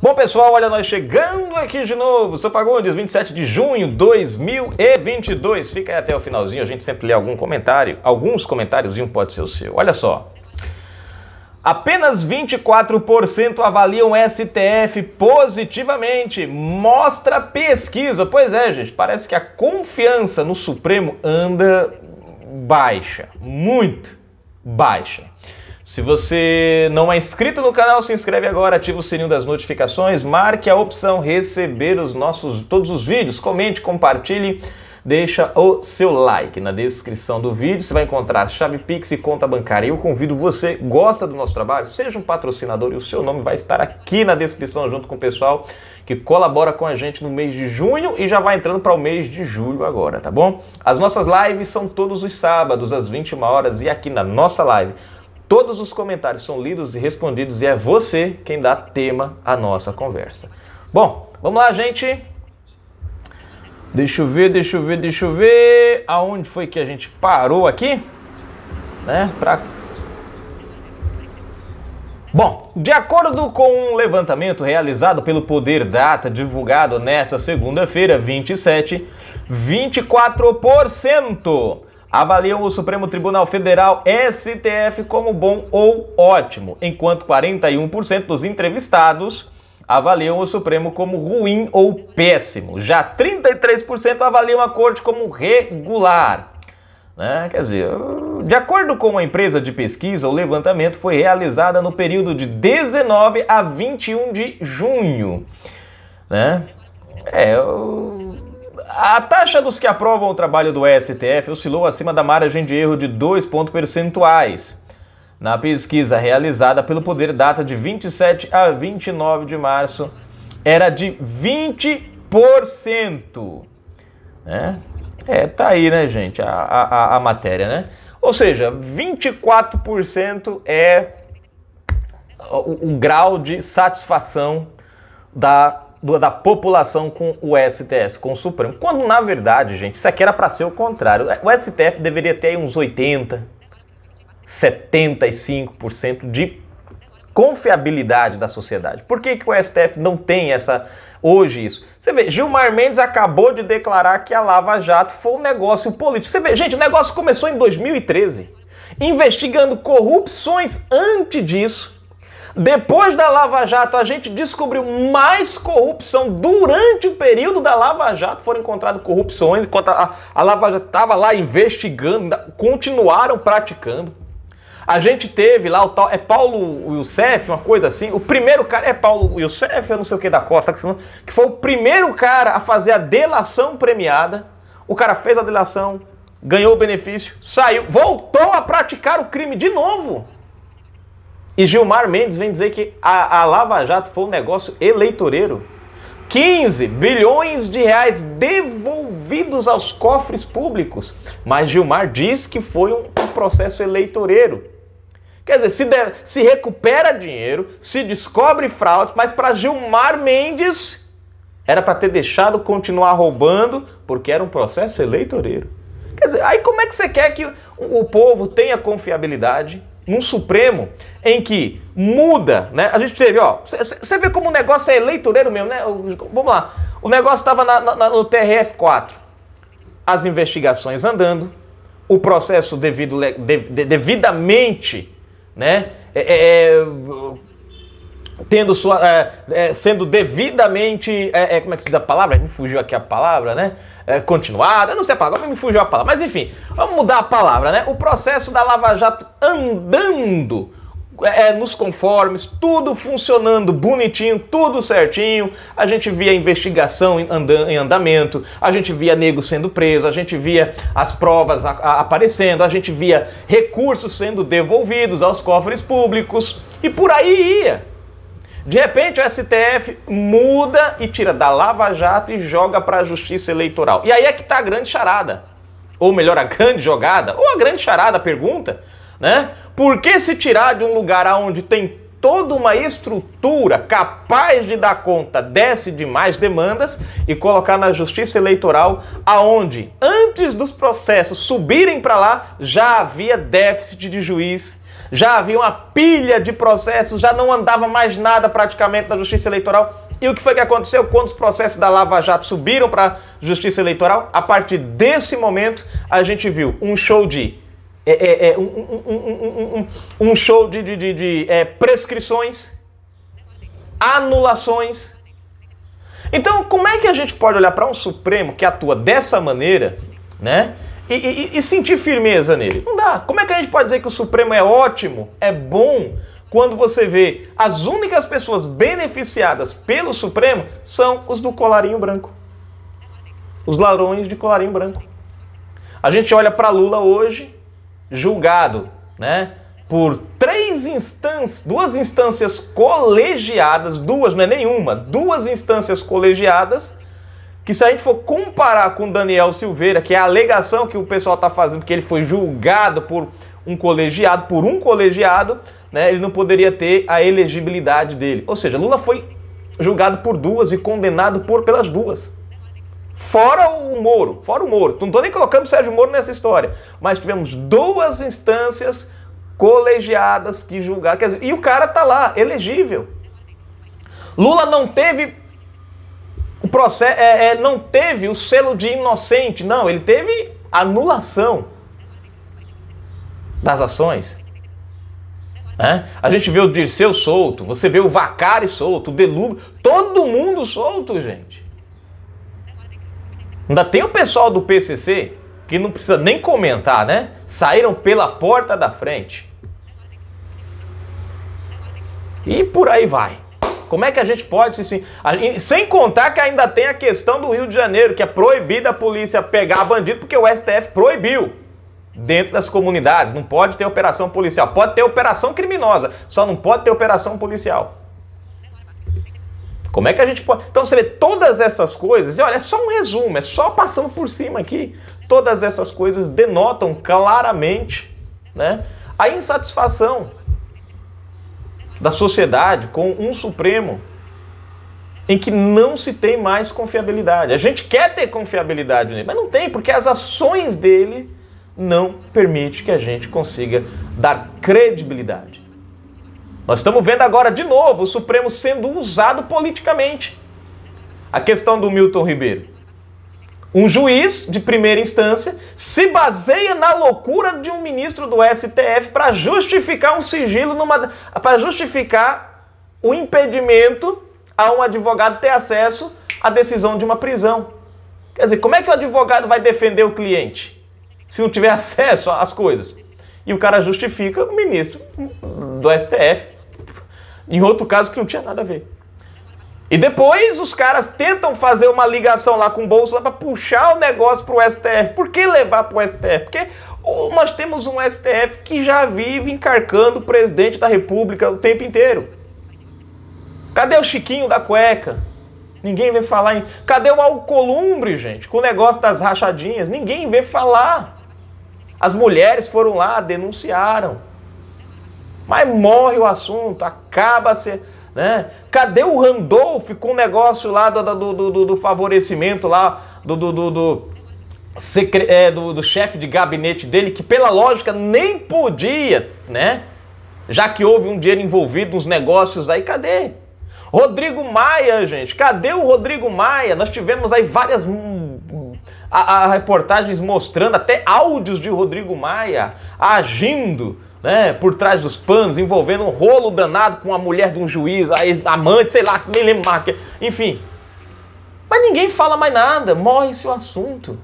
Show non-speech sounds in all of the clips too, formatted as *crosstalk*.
Bom, pessoal, olha nós chegando aqui de novo. Sou Fagundes, 27 de junho de 2022. Fica aí até o finalzinho, a gente sempre lê algum comentário. Alguns comentários e um pode ser o seu. Olha só. Apenas 24% avaliam STF positivamente, mostra pesquisa. Pois é, gente, parece que a confiança no Supremo anda baixa, muito baixa. Se você não é inscrito no canal, se inscreve agora, ativa o sininho das notificações, marque a opção receber os nossos todos os vídeos, comente, compartilhe, deixa o seu like. Na descrição do vídeo você vai encontrar chave Pix e conta bancária. Eu convido você, gosta do nosso trabalho, seja um patrocinador e o seu nome vai estar aqui na descrição junto com o pessoal que colabora com a gente no mês de junho e já vai entrando para o mês de julho agora, tá bom? As nossas lives são todos os sábados às 21 horas e aqui na nossa live Todos os comentários são lidos e respondidos e é você quem dá tema à nossa conversa. Bom, vamos lá, gente. Deixa eu ver, deixa eu ver, deixa eu ver. Aonde foi que a gente parou aqui? Né? Pra... Bom, de acordo com um levantamento realizado pelo Poder Data, divulgado nesta segunda-feira, 27, 24% avaliam o Supremo Tribunal Federal STF como bom ou ótimo, enquanto 41% dos entrevistados avaliam o Supremo como ruim ou péssimo. Já 33% avaliam a corte como regular. Né? Quer dizer, de acordo com uma empresa de pesquisa, o levantamento foi realizado no período de 19 a 21 de junho. Né? É, eu a taxa dos que aprovam o trabalho do STF oscilou acima da margem de erro de 2 pontos percentuais. Na pesquisa realizada pelo Poder data de 27 a 29 de março, era de 20%. Né? É, tá aí, né, gente, a, a, a matéria, né? Ou seja, 24% é o, o grau de satisfação da da população com o STS, com o Supremo. Quando na verdade, gente, isso aqui era para ser o contrário. É, o STF deveria ter uns 80, 75% de confiabilidade da sociedade. Por que, que o STF não tem essa hoje isso? Você vê, Gilmar Mendes acabou de declarar que a Lava Jato foi um negócio político. Você vê, gente, o negócio começou em 2013, investigando corrupções antes disso depois da Lava Jato, a gente descobriu mais corrupção durante o período da Lava Jato. Foram encontradas corrupções, enquanto a, a Lava Jato estava lá investigando, continuaram praticando. A gente teve lá o tal. É Paulo Youssef, uma coisa assim. O primeiro cara. É Paulo Youssef, eu não sei o que da Costa, que foi o primeiro cara a fazer a delação premiada. O cara fez a delação, ganhou o benefício, saiu, voltou a praticar o crime de novo. E Gilmar Mendes vem dizer que a, a Lava Jato foi um negócio eleitoreiro. 15 bilhões de reais devolvidos aos cofres públicos. Mas Gilmar diz que foi um processo eleitoreiro. Quer dizer, se, de, se recupera dinheiro, se descobre fraude, mas para Gilmar Mendes era para ter deixado continuar roubando porque era um processo eleitoreiro. Quer dizer, aí como é que você quer que o povo tenha confiabilidade num Supremo em que muda, né? A gente teve, ó, você vê como o negócio é eleitoreiro mesmo, né? Vamos lá. O negócio estava no TRF4. As investigações andando, o processo devido, de, de, devidamente, né? É, é, é tendo sua, é, é, sendo devidamente, é, é, como é que se diz a palavra? Me fugiu aqui a palavra, né? É, continuada, não sei a palavra, me fugiu a palavra. Mas enfim, vamos mudar a palavra, né? O processo da Lava Jato andando é, é nos conformes, tudo funcionando bonitinho, tudo certinho. A gente via investigação em andamento, a gente via nego sendo preso, a gente via as provas aparecendo, a gente via recursos sendo devolvidos aos cofres públicos e por aí ia. De repente, o STF muda e tira da Lava Jato e joga para a Justiça Eleitoral. E aí é que está a grande charada. Ou melhor, a grande jogada, ou a grande charada, pergunta, né? Por que se tirar de um lugar onde tem toda uma estrutura capaz de dar conta desse de mais demandas e colocar na justiça eleitoral aonde antes dos processos subirem para lá já havia déficit de juiz já havia uma pilha de processos, já não andava mais nada praticamente na Justiça Eleitoral. E o que foi que aconteceu? Quando os processos da Lava Jato subiram para a Justiça Eleitoral, a partir desse momento a gente viu um show de. É, é, é, um, um, um, um, show de, de, de, de é, prescrições, anulações. Então, como é que a gente pode olhar para um Supremo que atua dessa maneira, né? e, e, e sentir firmeza nele? Não dá. Como é que a gente pode dizer que o Supremo é ótimo, é bom, quando você vê as únicas pessoas beneficiadas pelo Supremo são os do colarinho branco. Os ladrões de colarinho branco. A gente olha para Lula hoje, julgado, né? Por três instâncias, duas instâncias colegiadas, duas, não é nenhuma, duas instâncias colegiadas que se a gente for comparar com Daniel Silveira, que é a alegação que o pessoal está fazendo, que ele foi julgado por um colegiado, por um colegiado, né, ele não poderia ter a elegibilidade dele. Ou seja, Lula foi julgado por duas e condenado por pelas duas. Fora o Moro, fora o Moro. Não estou nem colocando o Sérgio Moro nessa história, mas tivemos duas instâncias colegiadas que julgaram. Quer dizer, e o cara tá lá, elegível. Lula não teve o processo é, é, não teve o selo de inocente, não, ele teve anulação das ações. É? A gente vê o Dirceu solto, você vê o Vacari solto, o Delúbio, todo mundo solto, gente. Ainda tem o pessoal do PCC, que não precisa nem comentar, né? Saíram pela porta da frente. E por aí vai. Como é que a gente pode, se, sem contar que ainda tem a questão do Rio de Janeiro, que é proibida a polícia pegar bandido porque o STF proibiu dentro das comunidades. Não pode ter operação policial. Pode ter operação criminosa, só não pode ter operação policial. Como é que a gente pode. Então você vê todas essas coisas, e olha, é só um resumo, é só passando por cima aqui. Todas essas coisas denotam claramente né, a insatisfação da sociedade com um Supremo em que não se tem mais confiabilidade. A gente quer ter confiabilidade nele, mas não tem, porque as ações dele não permitem que a gente consiga dar credibilidade. Nós estamos vendo agora de novo o Supremo sendo usado politicamente. A questão do Milton Ribeiro. Um juiz de primeira instância se baseia na loucura de um ministro do STF para justificar um sigilo numa para justificar o impedimento a um advogado ter acesso à decisão de uma prisão. Quer dizer, como é que o advogado vai defender o cliente se não tiver *laughs* acesso às coisas? E o cara justifica o ministro do STF em outro caso que não tinha nada a ver. E depois os caras tentam fazer uma ligação lá com o Bolsonaro para puxar o negócio pro STF. Por que levar pro STF? Porque nós temos um STF que já vive encarcando o presidente da República o tempo inteiro. Cadê o Chiquinho da cueca? Ninguém vê falar em. Cadê o Alcolumbre, gente? Com o negócio das rachadinhas? Ninguém vê falar. As mulheres foram lá, denunciaram. Mas morre o assunto, acaba ser. Né? Cadê o Randolph com o negócio lá do, do, do, do favorecimento lá do, do, do, do, secre, é, do, do chefe de gabinete dele, que pela lógica nem podia, né? Já que houve um dinheiro envolvido nos negócios aí, cadê? Rodrigo Maia, gente, cadê o Rodrigo Maia? Nós tivemos aí várias hum, a, a reportagens mostrando até áudios de Rodrigo Maia agindo né, por trás dos panos, envolvendo um rolo danado com a mulher de um juiz, a ex-amante, sei lá, nem lembro mais. Enfim. Mas ninguém fala mais nada, morre-se o assunto.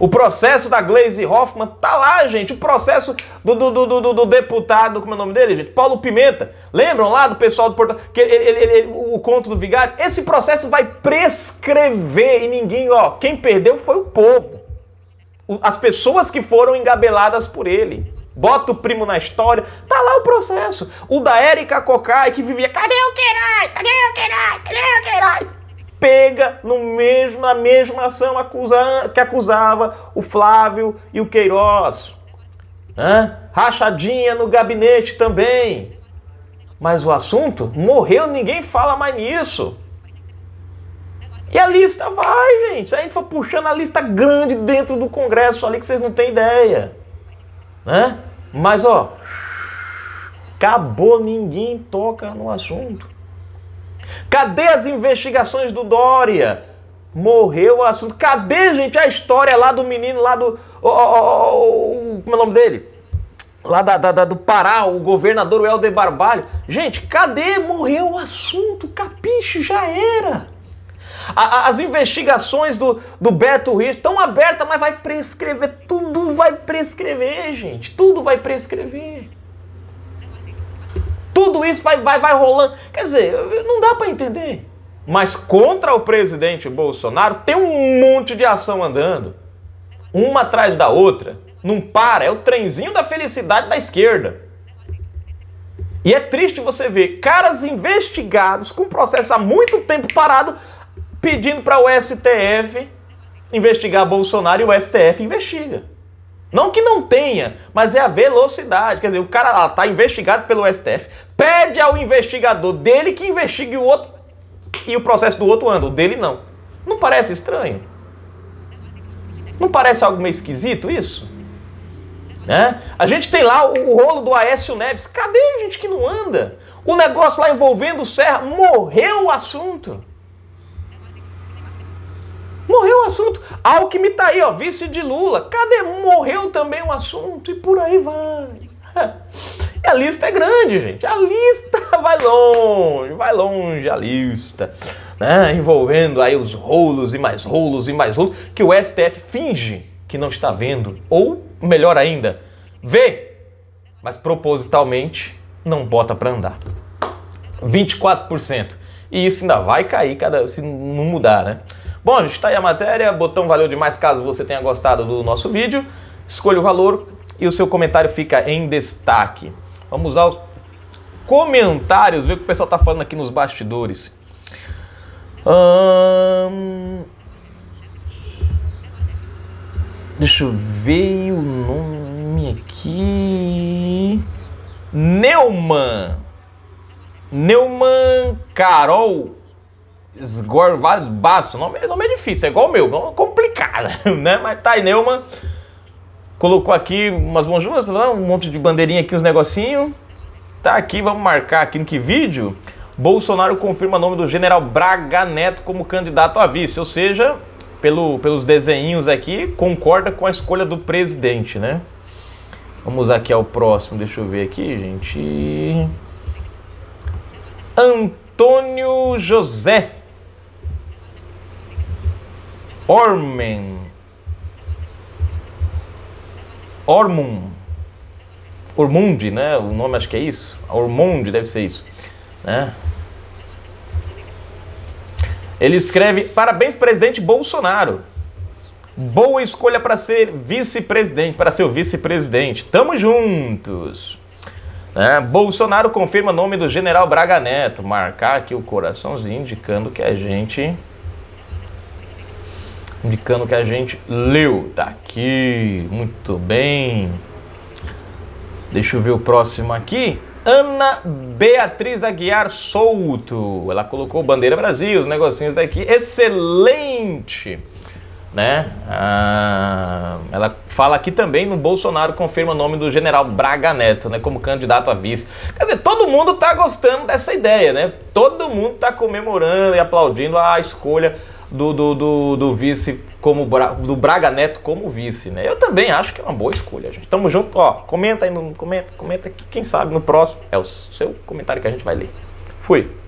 O processo da Glaze Hoffman tá lá, gente. O processo do, do, do, do, do deputado, como é o nome dele, gente? Paulo Pimenta. Lembram lá do pessoal do Porto. Que ele, ele, ele, o conto do Vigário? Esse processo vai prescrever e ninguém, ó. Quem perdeu foi o povo. As pessoas que foram engabeladas por ele bota o primo na história. Tá lá o processo. O da Érica Cocai que vivia, cadê o Queiroz? Cadê o Queiroz? Cadê o Queiroz? Pega no mesmo, na mesma ação acusa, que acusava o Flávio e o Queiroz. Hã? Rachadinha no gabinete também. Mas o assunto morreu, ninguém fala mais nisso. E a lista vai, gente. A gente foi puxando a lista grande dentro do Congresso ali que vocês não têm ideia. Né? Mas ó, acabou, ninguém toca no assunto. Cadê as investigações do Dória? Morreu o assunto. Cadê, gente, a história lá do menino, lá do. Oh, oh, oh, como é o nome dele? Lá da, da, da, do Pará, o governador Helder Barbalho. Gente, cadê? Morreu o assunto. Capiche, já era. A, a, as investigações do, do Beto Rich estão abertas, mas vai prescrever tudo vai prescrever, gente. Tudo vai prescrever. Tudo isso vai, vai, vai rolando. Quer dizer, não dá para entender. Mas contra o presidente Bolsonaro tem um monte de ação andando. Uma atrás da outra. Não para. É o trenzinho da felicidade da esquerda. E é triste você ver caras investigados com processo há muito tempo parado pedindo para o STF investigar Bolsonaro e o STF investiga. Não que não tenha, mas é a velocidade. Quer dizer, o cara está investigado pelo STF, pede ao investigador dele que investigue o outro e o processo do outro anda, o dele não. Não parece estranho? Não parece algo meio esquisito isso? Né? A gente tem lá o rolo do Aécio Neves. Cadê a gente que não anda? O negócio lá envolvendo o Serra morreu o assunto. Morreu o assunto. Alckmin tá aí, ó, vice de Lula. Cadê? Morreu também o assunto e por aí vai. É. E a lista é grande, gente. A lista *laughs* vai longe, vai longe a lista. Né? Envolvendo aí os rolos e mais rolos e mais rolos que o STF finge que não está vendo. Ou, melhor ainda, vê, mas propositalmente não bota para andar. 24%. E isso ainda vai cair cada, se não mudar, né? Bom, gente, tá aí a matéria. Botão valeu demais caso você tenha gostado do nosso vídeo. Escolha o valor e o seu comentário fica em destaque. Vamos aos comentários, ver o que o pessoal tá falando aqui nos bastidores. Hum... Deixa eu ver o nome aqui. Neumann. Neumann Carol Sgorvales Basso. Nome, nome é difícil, é igual o meu, é complicado, *laughs* né? Mas tá aí, Neumann colocou aqui umas bonjuras, um monte de bandeirinha aqui, uns negocinho. Tá aqui, vamos marcar aqui no que vídeo. Bolsonaro confirma o nome do general Braga Neto como candidato a vice, ou seja, pelo, pelos desenhinhos aqui, concorda com a escolha do presidente, né? Vamos aqui ao próximo, deixa eu ver aqui, gente. Antônio José Ormen. Ormum. Ormund, né? O nome acho que é isso. Ormund deve ser isso, né? Ele escreve: "Parabéns presidente Bolsonaro. Boa escolha para ser vice-presidente, para ser o vice-presidente. Tamo juntos." Né? Bolsonaro confirma nome do General Braga Neto. Marcar aqui o coraçãozinho indicando que a gente indicando que a gente leu. Tá aqui, muito bem. Deixa eu ver o próximo aqui. Ana Beatriz Aguiar Souto. Ela colocou bandeira Brasil, os negocinhos daqui. Excelente! Né? Ah, ela fala aqui também no Bolsonaro confirma o nome do general Braga Neto, né, como candidato a vice. Quer dizer, todo mundo tá gostando dessa ideia, né? Todo mundo tá comemorando e aplaudindo a escolha do, do, do, do vice como Bra, do Braga Neto como vice, né? Eu também acho que é uma boa escolha, gente. Tamo junto, ó. Comenta aí, no, comenta, comenta aqui, quem sabe no próximo é o seu comentário que a gente vai ler. Fui.